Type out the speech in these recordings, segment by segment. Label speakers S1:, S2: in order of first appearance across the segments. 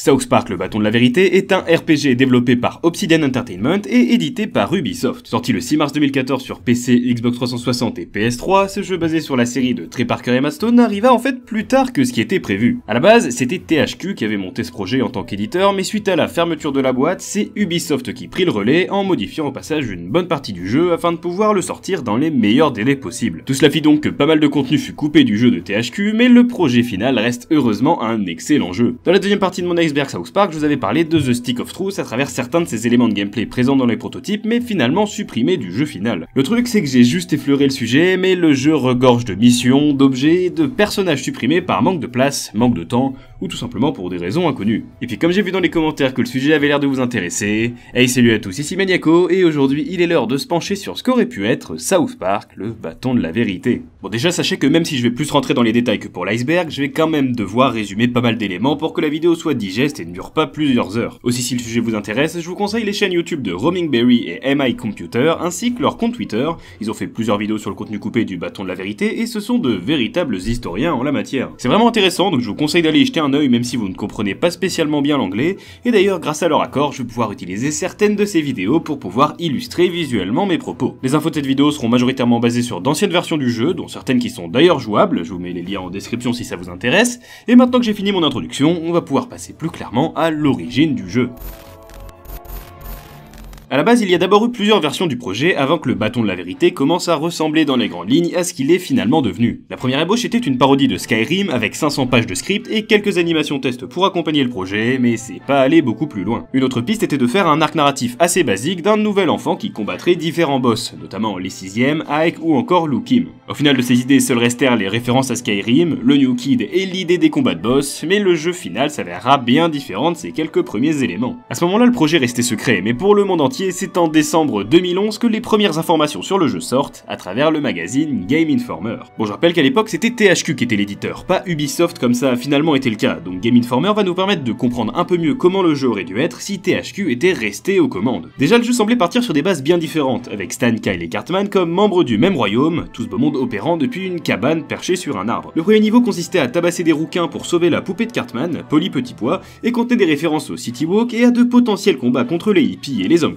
S1: South Park, le bâton de la vérité, est un RPG développé par Obsidian Entertainment et édité par Ubisoft. Sorti le 6 mars 2014 sur PC, Xbox 360 et PS3, ce jeu basé sur la série de Trey Parker et Mastone arriva en fait plus tard que ce qui était prévu. À la base, c'était THQ qui avait monté ce projet en tant qu'éditeur, mais suite à la fermeture de la boîte, c'est Ubisoft qui prit le relais en modifiant au passage une bonne partie du jeu afin de pouvoir le sortir dans les meilleurs délais possibles. Tout cela fit donc que pas mal de contenu fut coupé du jeu de THQ, mais le projet final reste heureusement un excellent jeu. Dans la deuxième partie de mon Iceberg South Park, je vous avais parlé de The Stick of Truth à travers certains de ces éléments de gameplay présents dans les prototypes, mais finalement supprimés du jeu final. Le truc, c'est que j'ai juste effleuré le sujet, mais le jeu regorge de missions, d'objets, de personnages supprimés par manque de place, manque de temps ou tout simplement pour des raisons inconnues. Et puis comme j'ai vu dans les commentaires que le sujet avait l'air de vous intéresser, hey salut à tous, ici Maniaco, et aujourd'hui il est l'heure de se pencher sur ce qu'aurait pu être South Park, le bâton de la vérité. Bon déjà sachez que même si je vais plus rentrer dans les détails que pour l'iceberg, je vais quand même devoir résumer pas mal d'éléments pour que la vidéo soit digeste et ne dure pas plusieurs heures. Aussi si le sujet vous intéresse, je vous conseille les chaînes YouTube de RoamingBerry et MI Computer, ainsi que leur compte Twitter, ils ont fait plusieurs vidéos sur le contenu coupé du bâton de la vérité, et ce sont de véritables historiens en la matière. C'est vraiment intéressant, donc je vous conseille d'aller jeter un même si vous ne comprenez pas spécialement bien l'anglais, et d'ailleurs grâce à leur accord je vais pouvoir utiliser certaines de ces vidéos pour pouvoir illustrer visuellement mes propos. Les infos de cette vidéo seront majoritairement basées sur d'anciennes versions du jeu, dont certaines qui sont d'ailleurs jouables, je vous mets les liens en description si ça vous intéresse, et maintenant que j'ai fini mon introduction, on va pouvoir passer plus clairement à l'origine du jeu. À la base, il y a d'abord eu plusieurs versions du projet avant que le bâton de la vérité commence à ressembler dans les grandes lignes à ce qu'il est finalement devenu. La première ébauche était une parodie de Skyrim avec 500 pages de script et quelques animations test pour accompagner le projet, mais c'est pas allé beaucoup plus loin. Une autre piste était de faire un arc narratif assez basique d'un nouvel enfant qui combattrait différents boss, notamment les 6 e Ike ou encore Lukim. Au final de ces idées, seules restèrent les références à Skyrim, le New Kid et l'idée des combats de boss, mais le jeu final s'avérera bien différent de ces quelques premiers éléments. À ce moment-là, le projet restait secret, mais pour le monde entier, c'est en décembre 2011 que les premières informations sur le jeu sortent à travers le magazine Game Informer. Bon, je rappelle qu'à l'époque, c'était THQ qui était l'éditeur, pas Ubisoft comme ça a finalement été le cas, donc Game Informer va nous permettre de comprendre un peu mieux comment le jeu aurait dû être si THQ était resté aux commandes. Déjà, le jeu semblait partir sur des bases bien différentes, avec Stan, Kyle et Cartman comme membres du même royaume, tout ce beau monde opérant depuis une cabane perchée sur un arbre. Le premier niveau consistait à tabasser des rouquins pour sauver la poupée de Cartman, Polly Petit Pois, et contenait des références au City Walk et à de potentiels combats contre les hippies et les hommes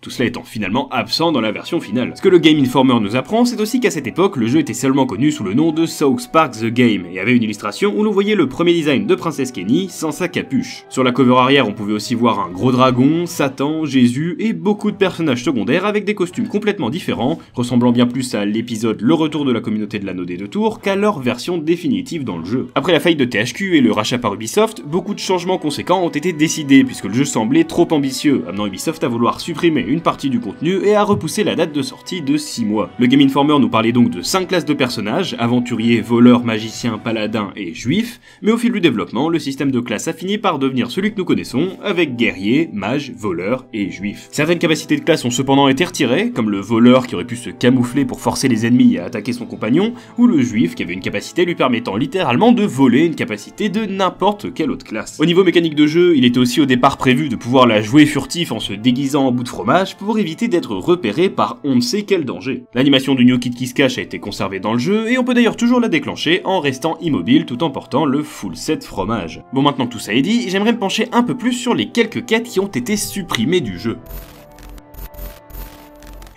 S1: tout cela étant finalement absent dans la version finale. Ce que le Game Informer nous apprend, c'est aussi qu'à cette époque, le jeu était seulement connu sous le nom de South Park The Game, et avait une illustration où l'on voyait le premier design de Princesse Kenny sans sa capuche. Sur la cover arrière, on pouvait aussi voir un gros dragon, Satan, Jésus et beaucoup de personnages secondaires avec des costumes complètement différents, ressemblant bien plus à l'épisode Le Retour de la communauté de l'anneau des deux tours qu'à leur version définitive dans le jeu. Après la faillite de THQ et le rachat par Ubisoft, beaucoup de changements conséquents ont été décidés puisque le jeu semblait trop ambitieux, amenant Ubisoft à vouloir supprimer une partie du contenu et a repoussé la date de sortie de 6 mois. Le Game Informer nous parlait donc de 5 classes de personnages, aventuriers, voleurs, magiciens, paladins et juifs, mais au fil du développement, le système de classe a fini par devenir celui que nous connaissons, avec guerriers, mage, voleurs et juifs. Certaines capacités de classe ont cependant été retirées, comme le voleur qui aurait pu se camoufler pour forcer les ennemis à attaquer son compagnon, ou le juif qui avait une capacité lui permettant littéralement de voler une capacité de n'importe quelle autre classe. Au niveau mécanique de jeu, il était aussi au départ prévu de pouvoir la jouer furtif en se déguisant en de fromage pour éviter d'être repéré par on ne sait quel danger. L'animation du New qui se cache a été conservée dans le jeu et on peut d'ailleurs toujours la déclencher en restant immobile tout en portant le full set fromage. Bon maintenant que tout ça est dit, j'aimerais me pencher un peu plus sur les quelques quêtes qui ont été supprimées du jeu.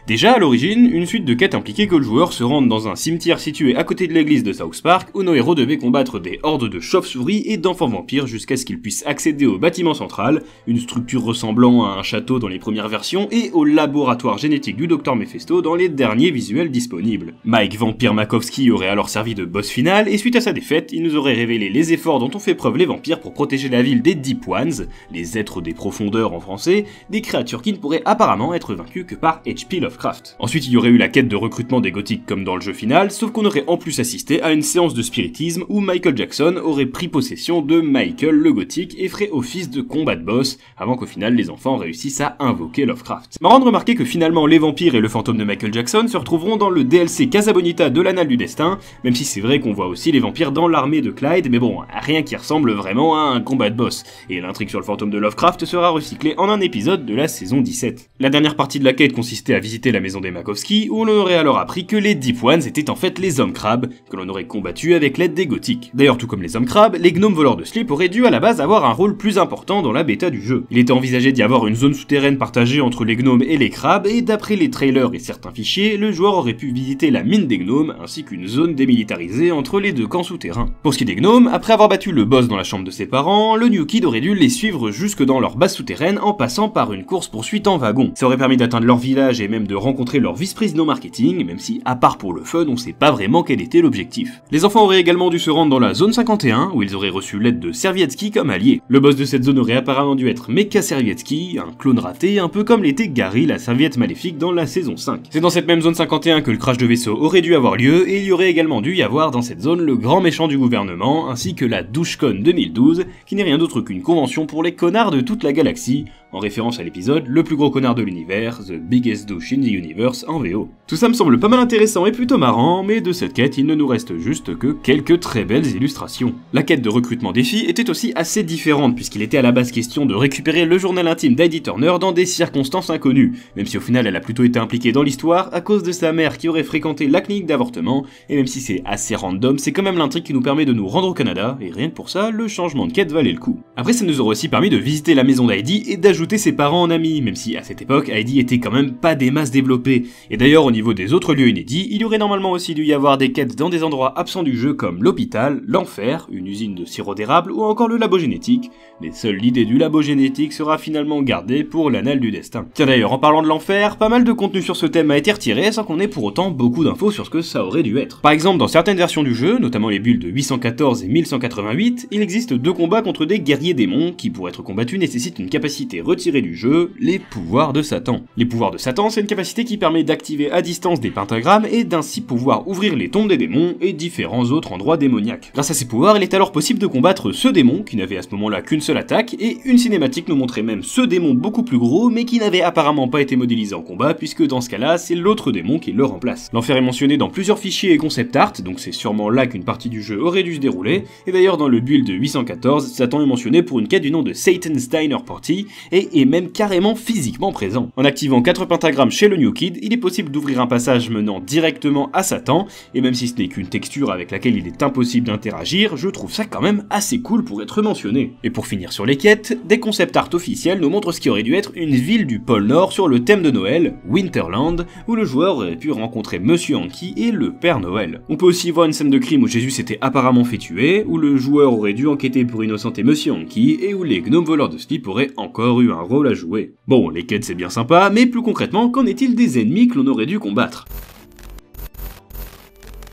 S1: Déjà, à l'origine, une suite de quêtes impliquait que le joueur se rende dans un cimetière situé à côté de l'église de South Park où nos héros devaient combattre des hordes de chauves-souris et d'enfants vampires jusqu'à ce qu'ils puissent accéder au bâtiment central, une structure ressemblant à un château dans les premières versions et au laboratoire génétique du Dr Mephisto dans les derniers visuels disponibles. Mike Vampire Makovsky aurait alors servi de boss final et suite à sa défaite, il nous aurait révélé les efforts dont ont fait preuve les vampires pour protéger la ville des Deep Ones, les êtres des profondeurs en français, des créatures qui ne pourraient apparemment être vaincues que par H.P. Lovecraft. Ensuite, il y aurait eu la quête de recrutement des gothiques comme dans le jeu final, sauf qu'on aurait en plus assisté à une séance de spiritisme où Michael Jackson aurait pris possession de Michael le gothique et ferait office de combat de boss, avant qu'au final les enfants réussissent à invoquer Lovecraft. Marrant de remarquer que finalement les vampires et le fantôme de Michael Jackson se retrouveront dans le DLC Casabonita de l'Anal du Destin, même si c'est vrai qu'on voit aussi les vampires dans l'armée de Clyde, mais bon, rien qui ressemble vraiment à un combat de boss, et l'intrigue sur le fantôme de Lovecraft sera recyclée en un épisode de la saison 17. La dernière partie de la quête consistait à visiter la maison des Makovsky où l'on aurait alors appris que les Deep Ones étaient en fait les hommes crabes que l'on aurait combattu avec l'aide des gothiques. D'ailleurs tout comme les hommes crabes, les gnomes voleurs de slip auraient dû à la base avoir un rôle plus important dans la bêta du jeu. Il était envisagé d'y avoir une zone souterraine partagée entre les gnomes et les crabes et d'après les trailers et certains fichiers, le joueur aurait pu visiter la mine des gnomes ainsi qu'une zone démilitarisée entre les deux camps souterrains. Pour ce qui est des gnomes, après avoir battu le boss dans la chambre de ses parents, le New Kid aurait dû les suivre jusque dans leur base souterraine en passant par une course poursuite en wagon. Ça aurait permis d'atteindre leur village et même de rencontrer leur vice-président marketing, même si à part pour le fun, on sait pas vraiment quel était l'objectif. Les enfants auraient également dû se rendre dans la zone 51, où ils auraient reçu l'aide de Servietsky comme allié. Le boss de cette zone aurait apparemment dû être Mecha Servietsky, un clone raté, un peu comme l'était Gary la serviette maléfique dans la saison 5. C'est dans cette même zone 51 que le crash de vaisseau aurait dû avoir lieu, et il y aurait également dû y avoir dans cette zone le grand méchant du gouvernement, ainsi que la DoucheCon 2012, qui n'est rien d'autre qu'une convention pour les connards de toute la galaxie, en référence à l'épisode Le plus gros connard de l'univers, The Biggest Douche in the Universe en VO. Tout ça me semble pas mal intéressant et plutôt marrant, mais de cette quête, il ne nous reste juste que quelques très belles illustrations. La quête de recrutement des filles était aussi assez différente, puisqu'il était à la base question de récupérer le journal intime d'Heidi Turner dans des circonstances inconnues, même si au final elle a plutôt été impliquée dans l'histoire à cause de sa mère qui aurait fréquenté la clinique d'avortement, et même si c'est assez random, c'est quand même l'intrigue qui nous permet de nous rendre au Canada, et rien que pour ça, le changement de quête valait le coup. Après, ça nous aurait aussi permis de visiter la maison d'Heidi et d'ajouter ses parents en amis, même si à cette époque Heidi était quand même pas des masses développées. Et d'ailleurs au niveau des autres lieux inédits, il aurait normalement aussi dû y avoir des quêtes dans des endroits absents du jeu comme l'hôpital, l'enfer, une usine de sirop d'érable ou encore le labo génétique, mais seule l'idée du labo génétique sera finalement gardée pour l'annale du destin. Tiens d'ailleurs en parlant de l'enfer, pas mal de contenu sur ce thème a été retiré sans qu'on ait pour autant beaucoup d'infos sur ce que ça aurait dû être. Par exemple dans certaines versions du jeu, notamment les bulles de 814 et 1188, il existe deux combats contre des guerriers démons qui pour être combattus nécessitent une capacité retirer du jeu les pouvoirs de Satan. Les pouvoirs de Satan, c'est une capacité qui permet d'activer à distance des pentagrammes et d'ainsi pouvoir ouvrir les tombes des démons et différents autres endroits démoniaques. Grâce à ces pouvoirs, il est alors possible de combattre ce démon qui n'avait à ce moment-là qu'une seule attaque et une cinématique nous montrait même ce démon beaucoup plus gros mais qui n'avait apparemment pas été modélisé en combat puisque dans ce cas-là, c'est l'autre démon qui le remplace. L'enfer est mentionné dans plusieurs fichiers et concept art, donc c'est sûrement là qu'une partie du jeu aurait dû se dérouler, et d'ailleurs dans le build de 814, Satan est mentionné pour une quête du nom de Satan Steiner Party, et et même carrément physiquement présent. En activant 4 pentagrammes chez le New Kid, il est possible d'ouvrir un passage menant directement à Satan, et même si ce n'est qu'une texture avec laquelle il est impossible d'interagir, je trouve ça quand même assez cool pour être mentionné. Et pour finir sur les quêtes, des concepts art officiels nous montrent ce qui aurait dû être une ville du pôle Nord sur le thème de Noël, Winterland, où le joueur aurait pu rencontrer Monsieur Anki et le Père Noël. On peut aussi voir une scène de crime où Jésus s'était apparemment fait tuer, où le joueur aurait dû enquêter pour innocenter Monsieur Anki, et où les gnomes voleurs de slip auraient encore eu un rôle à jouer. Bon, les quêtes c'est bien sympa, mais plus concrètement, qu'en est-il des ennemis que l'on aurait dû combattre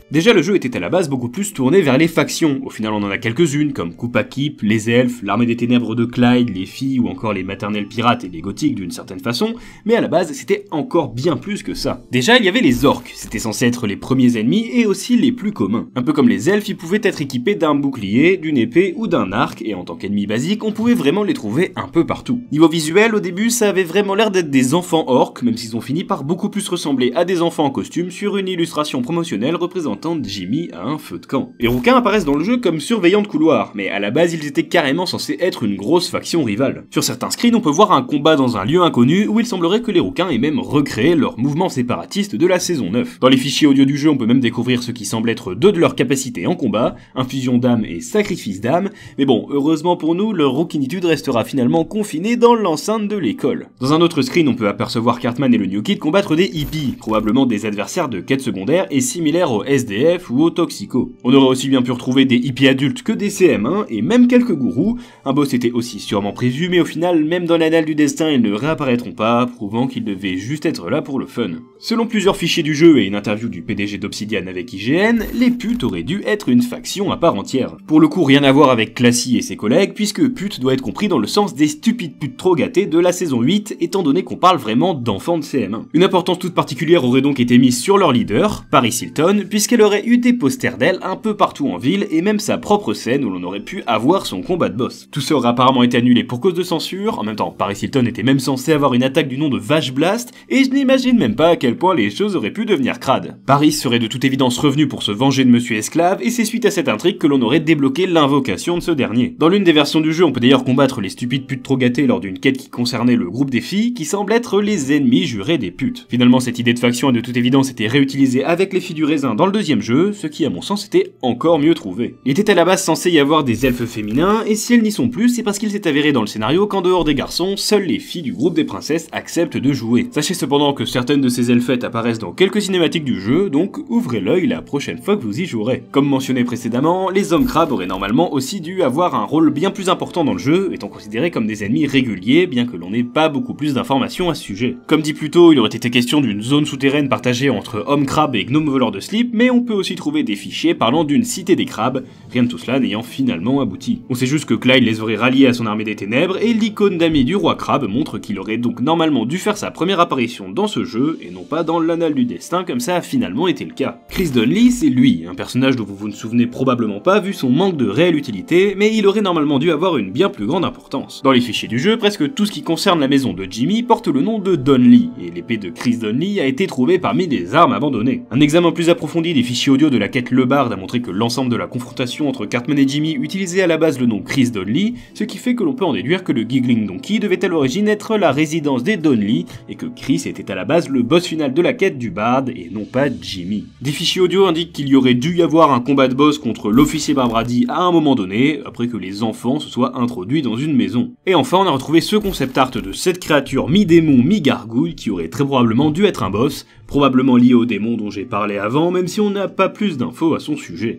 S1: Déjà, le jeu était à la base beaucoup plus tourné vers les factions. Au final, on en a quelques-unes, comme Keep, les elfes, l'armée des ténèbres de Clyde, les filles ou encore les maternelles pirates et les gothiques d'une certaine façon, mais à la base, c'était encore bien plus que ça. Déjà, il y avait les orques, c'était censé être les premiers ennemis et aussi les plus communs. Un peu comme les elfes, ils pouvaient être équipés d'un bouclier, d'une épée ou d'un arc, et en tant qu'ennemis basique on pouvait vraiment les trouver un peu partout. Niveau visuel, au début, ça avait vraiment l'air d'être des enfants orques, même s'ils ont fini par beaucoup plus ressembler à des enfants en costume sur une illustration promotionnelle représentant Jimmy à un feu de camp. Les rouquins apparaissent dans le jeu comme surveillants de couloir, mais à la base ils étaient carrément censés être une grosse faction rivale. Sur certains screens on peut voir un combat dans un lieu inconnu où il semblerait que les rouquins aient même recréé leur mouvement séparatiste de la saison 9. Dans les fichiers audio du jeu on peut même découvrir ce qui semble être deux de leurs capacités en combat, infusion d'âme et sacrifice d'âme, mais bon, heureusement pour nous, leur rouquinitude restera finalement confinée dans l'enceinte de l'école. Dans un autre screen on peut apercevoir Cartman et le New Kid combattre des hippies, probablement des adversaires de quête secondaire et similaires au SD ou aux toxico. On aurait aussi bien pu retrouver des hippies adultes que des CM1 et même quelques gourous. Un boss était aussi sûrement prévu, mais au final, même dans l'annale du destin, ils ne réapparaîtront pas, prouvant qu'ils devaient juste être là pour le fun. Selon plusieurs fichiers du jeu et une interview du PDG d'Obsidian avec IGN, les putes auraient dû être une faction à part entière. Pour le coup, rien à voir avec Classy et ses collègues, puisque pute doit être compris dans le sens des stupides putes trop gâtées de la saison 8, étant donné qu'on parle vraiment d'enfants de CM1. Une importance toute particulière aurait donc été mise sur leur leader, Paris Hilton, puisqu'elle aurait eu des posters d'elle un peu partout en ville et même sa propre scène où l'on aurait pu avoir son combat de boss. Tout ça aurait apparemment été annulé pour cause de censure, en même temps Paris Hilton était même censé avoir une attaque du nom de Vache Blast, et je n'imagine même pas à quel point les choses auraient pu devenir crades. Paris serait de toute évidence revenu pour se venger de Monsieur Esclave, et c'est suite à cette intrigue que l'on aurait débloqué l'invocation de ce dernier. Dans l'une des versions du jeu, on peut d'ailleurs combattre les stupides putes trop gâtées lors d'une quête qui concernait le groupe des filles, qui semblent être les ennemis jurés des putes. Finalement, cette idée de faction a de toute évidence été réutilisée avec les filles du raisin dans le deuxième jeu, ce qui à mon sens était encore mieux trouvé. Il était à la base censé y avoir des elfes féminins, et si elles n'y sont plus, c'est parce qu'il s'est avéré dans le scénario qu'en dehors des garçons, seules les filles du groupe des princesses acceptent de jouer. Sachez cependant que certaines de ces elfettes apparaissent dans quelques cinématiques du jeu, donc ouvrez l'œil la prochaine fois que vous y jouerez. Comme mentionné précédemment, les hommes crabes auraient normalement aussi dû avoir un rôle bien plus important dans le jeu, étant considérés comme des ennemis réguliers, bien que l'on n'ait pas beaucoup plus d'informations à ce sujet. Comme dit plus tôt, il aurait été question d'une zone souterraine partagée entre hommes crabes et gnomes voleurs de slip, mais on on peut aussi trouver des fichiers parlant d'une cité des crabes, rien de tout cela n'ayant finalement abouti. On sait juste que Clyde les aurait ralliés à son armée des ténèbres, et l'icône d'ami du roi crabe montre qu'il aurait donc normalement dû faire sa première apparition dans ce jeu, et non pas dans l'anal du destin comme ça a finalement été le cas. Chris Dunley, c'est lui, un personnage dont vous vous ne souvenez probablement pas vu son manque de réelle utilité, mais il aurait normalement dû avoir une bien plus grande importance. Dans les fichiers du jeu, presque tout ce qui concerne la maison de Jimmy porte le nom de Dunley, et l'épée de Chris Donnelly a été trouvée parmi des armes abandonnées. Un examen plus approfondi des fichiers audio de la quête Le Bard a montré que l'ensemble de la confrontation entre Cartman et Jimmy utilisait à la base le nom Chris Donnelly, ce qui fait que l'on peut en déduire que le Giggling Donkey devait à l'origine être la résidence des Donnelly et que Chris était à la base le boss final de la quête du Bard et non pas Jimmy. Des fichiers audio indiquent qu'il y aurait dû y avoir un combat de boss contre l'officier Barbrady à un moment donné, après que les enfants se soient introduits dans une maison. Et enfin, on a retrouvé ce concept art de cette créature mi-démon, mi-gargouille qui aurait très probablement dû être un boss, probablement lié au démon dont j'ai parlé avant, même si on n'a pas plus d'infos à son sujet.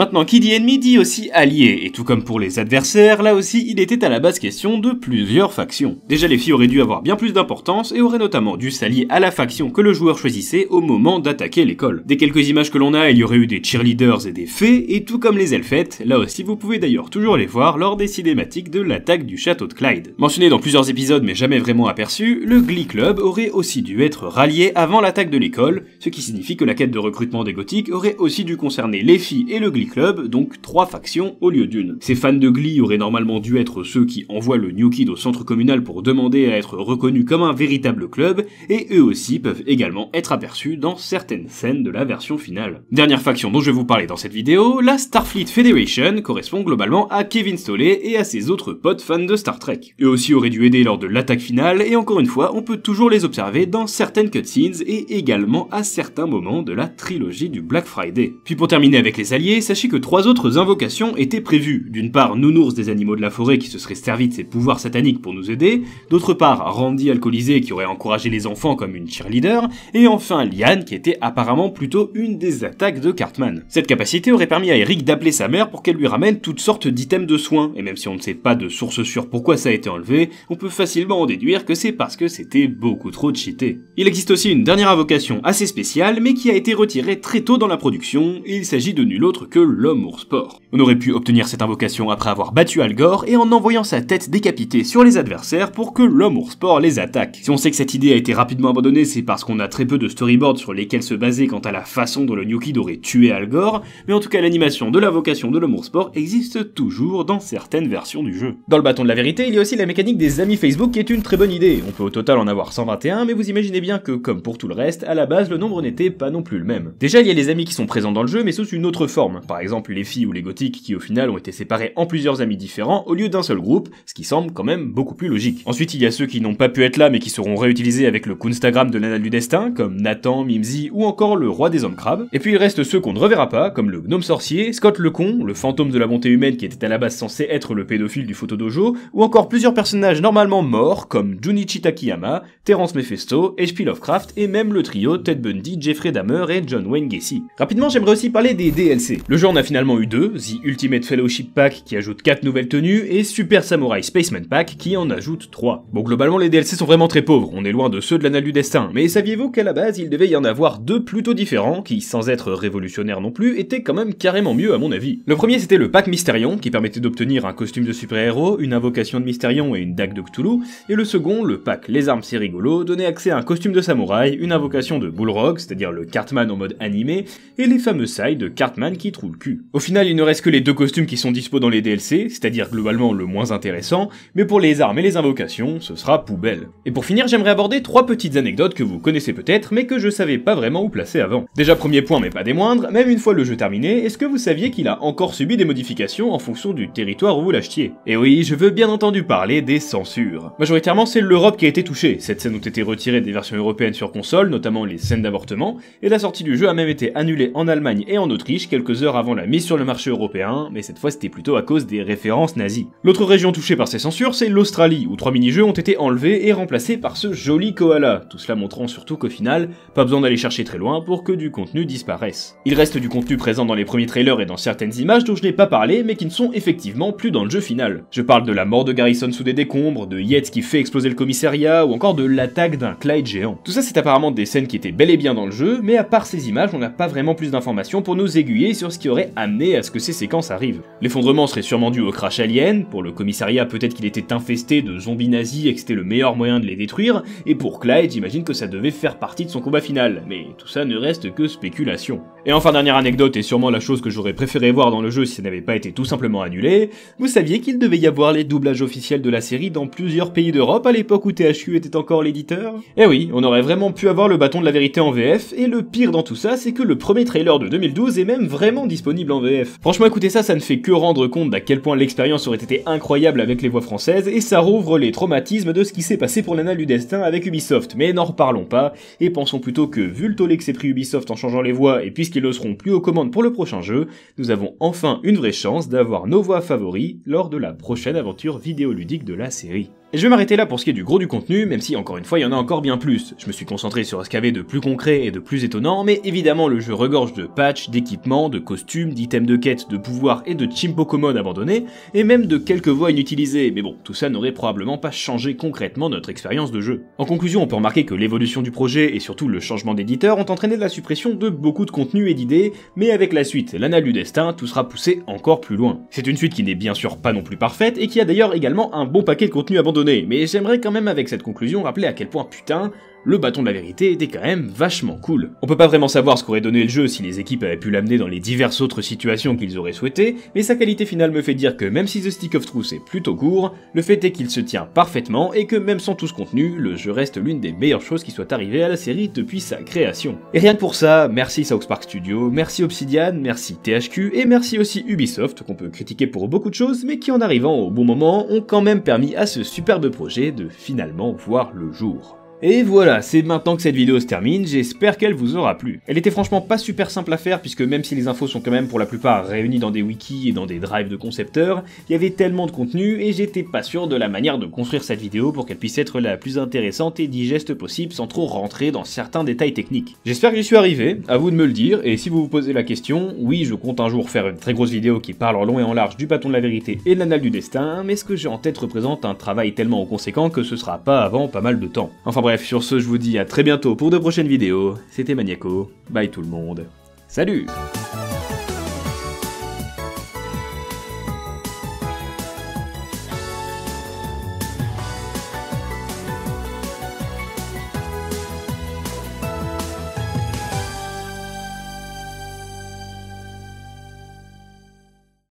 S1: Maintenant, qui dit ennemi dit aussi allié, et tout comme pour les adversaires, là aussi il était à la base question de plusieurs factions. Déjà les filles auraient dû avoir bien plus d'importance et auraient notamment dû s'allier à la faction que le joueur choisissait au moment d'attaquer l'école. Des quelques images que l'on a, il y aurait eu des cheerleaders et des fées, et tout comme les elfettes, là aussi vous pouvez d'ailleurs toujours les voir lors des cinématiques de l'attaque du château de Clyde. Mentionné dans plusieurs épisodes mais jamais vraiment aperçu, le Glee Club aurait aussi dû être rallié avant l'attaque de l'école, ce qui signifie que la quête de recrutement des gothiques aurait aussi dû concerner les filles et le Glee club, donc trois factions au lieu d'une. Ces fans de Glee auraient normalement dû être ceux qui envoient le New Kid au centre communal pour demander à être reconnu comme un véritable club, et eux aussi peuvent également être aperçus dans certaines scènes de la version finale. Dernière faction dont je vais vous parler dans cette vidéo, la Starfleet Federation correspond globalement à Kevin Stolley et à ses autres potes fans de Star Trek. Eux aussi auraient dû aider lors de l'attaque finale, et encore une fois, on peut toujours les observer dans certaines cutscenes et également à certains moments de la trilogie du Black Friday. Puis pour terminer avec les alliés, sachez que trois autres invocations étaient prévues. D'une part, Nounours des animaux de la forêt qui se serait servi de ses pouvoirs sataniques pour nous aider, d'autre part, Randy alcoolisé qui aurait encouragé les enfants comme une cheerleader, et enfin Liane qui était apparemment plutôt une des attaques de Cartman. Cette capacité aurait permis à Eric d'appeler sa mère pour qu'elle lui ramène toutes sortes d'items de soins, et même si on ne sait pas de source sûre pourquoi ça a été enlevé, on peut facilement en déduire que c'est parce que c'était beaucoup trop cheaté. Il existe aussi une dernière invocation assez spéciale, mais qui a été retirée très tôt dans la production, et il s'agit de nul autre que l'homme ours sport. On aurait pu obtenir cette invocation après avoir battu Al Gore et en envoyant sa tête décapitée sur les adversaires pour que l'homme ours sport les attaque. Si on sait que cette idée a été rapidement abandonnée, c'est parce qu'on a très peu de storyboards sur lesquels se baser quant à la façon dont le New Kid aurait tué Al Gore, mais en tout cas l'animation de l'invocation de l'homme ours sport existe toujours dans certaines versions du jeu. Dans le bâton de la vérité, il y a aussi la mécanique des amis Facebook qui est une très bonne idée. On peut au total en avoir 121, mais vous imaginez bien que, comme pour tout le reste, à la base le nombre n'était pas non plus le même. Déjà, il y a les amis qui sont présents dans le jeu, mais sous une autre forme par exemple les filles ou les gothiques qui au final ont été séparés en plusieurs amis différents au lieu d'un seul groupe, ce qui semble quand même beaucoup plus logique. Ensuite il y a ceux qui n'ont pas pu être là mais qui seront réutilisés avec le Kunstagram de l'Anal du Destin, comme Nathan, Mimsy ou encore le Roi des Hommes Crabes. Et puis il reste ceux qu'on ne reverra pas, comme le Gnome Sorcier, Scott le Con, le fantôme de la bonté humaine qui était à la base censé être le pédophile du photo-dojo, ou encore plusieurs personnages normalement morts comme Junichi Takiyama, Terence Mephisto, H.P. Lovecraft et même le trio Ted Bundy, Jeffrey Dahmer et John Wayne Gacy. Rapidement j'aimerais aussi parler des DLC jeu en a finalement eu deux, The Ultimate Fellowship Pack qui ajoute 4 nouvelles tenues et Super Samurai Spaceman Pack qui en ajoute 3. Bon globalement les DLC sont vraiment très pauvres, on est loin de ceux de l'Anal du Destin, mais saviez-vous qu'à la base il devait y en avoir deux plutôt différents qui sans être révolutionnaires non plus étaient quand même carrément mieux à mon avis. Le premier c'était le pack Mysterion qui permettait d'obtenir un costume de super-héros, une invocation de Mysterion et une dague de Cthulhu, et le second, le pack Les Armes c'est rigolo, donnait accès à un costume de samouraï, une invocation de Rock, c'est-à-dire le Cartman en mode animé, et les fameux sailles de Cartman qui trouvent au final, il ne reste que les deux costumes qui sont dispo dans les DLC, c'est-à-dire globalement le moins intéressant, mais pour les armes et les invocations, ce sera poubelle. Et pour finir, j'aimerais aborder trois petites anecdotes que vous connaissez peut-être, mais que je savais pas vraiment où placer avant. Déjà, premier point, mais pas des moindres, même une fois le jeu terminé, est-ce que vous saviez qu'il a encore subi des modifications en fonction du territoire où vous l'achetiez Et eh oui, je veux bien entendu parler des censures. Majoritairement, c'est l'Europe qui a été touchée, cette scène ont été retirées des versions européennes sur console, notamment les scènes d'avortement, et la sortie du jeu a même été annulée en Allemagne et en Autriche quelques heures après avant la mise sur le marché européen, mais cette fois c'était plutôt à cause des références nazies. L'autre région touchée par ces censures, c'est l'Australie, où trois mini-jeux ont été enlevés et remplacés par ce joli koala, tout cela montrant surtout qu'au final, pas besoin d'aller chercher très loin pour que du contenu disparaisse. Il reste du contenu présent dans les premiers trailers et dans certaines images dont je n'ai pas parlé, mais qui ne sont effectivement plus dans le jeu final. Je parle de la mort de Garrison sous des décombres, de Yates qui fait exploser le commissariat, ou encore de l'attaque d'un Clyde géant. Tout ça c'est apparemment des scènes qui étaient bel et bien dans le jeu, mais à part ces images, on n'a pas vraiment plus d'informations pour nous aiguiller sur ce qui aurait amené à ce que ces séquences arrivent. L'effondrement serait sûrement dû au crash alien, pour le commissariat peut-être qu'il était infesté de zombies nazis et que c'était le meilleur moyen de les détruire, et pour Clyde j'imagine que ça devait faire partie de son combat final, mais tout ça ne reste que spéculation. Et enfin dernière anecdote et sûrement la chose que j'aurais préféré voir dans le jeu si ça n'avait pas été tout simplement annulé, vous saviez qu'il devait y avoir les doublages officiels de la série dans plusieurs pays d'Europe à l'époque où THQ était encore l'éditeur Eh oui, on aurait vraiment pu avoir le bâton de la vérité en VF, et le pire dans tout ça c'est que le premier trailer de 2012 est même vraiment disponible en VF. Franchement écoutez ça, ça ne fait que rendre compte d'à quel point l'expérience aurait été incroyable avec les voix françaises, et ça rouvre les traumatismes de ce qui s'est passé pour l'anal du destin avec Ubisoft, mais n'en reparlons pas, et pensons plutôt que, vu le tollé que s'est pris Ubisoft en changeant les voix, et puisqu'ils ne seront plus aux commandes pour le prochain jeu, nous avons enfin une vraie chance d'avoir nos voix favoris lors de la prochaine aventure vidéoludique de la série. Et je vais m'arrêter là pour ce qui est du gros du contenu, même si encore une fois il y en a encore bien plus. Je me suis concentré sur ce qu'avait de plus concret et de plus étonnant, mais évidemment le jeu regorge de patchs, d'équipements, de costumes, d'items de quête, de pouvoirs et de Pokémon abandonnés, et même de quelques voix inutilisées, mais bon, tout ça n'aurait probablement pas changé concrètement notre expérience de jeu. En conclusion, on peut remarquer que l'évolution du projet et surtout le changement d'éditeur ont entraîné de la suppression de beaucoup de contenu et d'idées, mais avec la suite, l'anal du destin, tout sera poussé encore plus loin. C'est une suite qui n'est bien sûr pas non plus parfaite et qui a d'ailleurs également un bon paquet de contenu abandonné mais j'aimerais quand même avec cette conclusion rappeler à quel point putain, le bâton de la vérité était quand même vachement cool. On peut pas vraiment savoir ce qu'aurait donné le jeu si les équipes avaient pu l'amener dans les diverses autres situations qu'ils auraient souhaité, mais sa qualité finale me fait dire que même si The Stick of Truth est plutôt court, le fait est qu'il se tient parfaitement et que même sans tout ce contenu, le jeu reste l'une des meilleures choses qui soit arrivée à la série depuis sa création. Et rien que pour ça, merci South Park Studio, merci Obsidian, merci THQ et merci aussi Ubisoft qu'on peut critiquer pour beaucoup de choses mais qui en arrivant au bon moment ont quand même permis à ce superbe projet de finalement voir le jour. Et voilà, c'est maintenant que cette vidéo se termine, j'espère qu'elle vous aura plu. Elle était franchement pas super simple à faire puisque même si les infos sont quand même pour la plupart réunies dans des wikis et dans des drives de concepteurs, il y avait tellement de contenu et j'étais pas sûr de la manière de construire cette vidéo pour qu'elle puisse être la plus intéressante et digeste possible sans trop rentrer dans certains détails techniques. J'espère que j'y suis arrivé, à vous de me le dire, et si vous vous posez la question, oui je compte un jour faire une très grosse vidéo qui parle en long et en large du bâton de la vérité et de l'anal du destin, mais ce que j'ai en tête représente un travail tellement conséquent que ce sera pas avant pas mal de temps. Enfin bref, Bref, sur ce, je vous dis à très bientôt pour de prochaines vidéos. C'était Maniaco. Bye tout le monde. Salut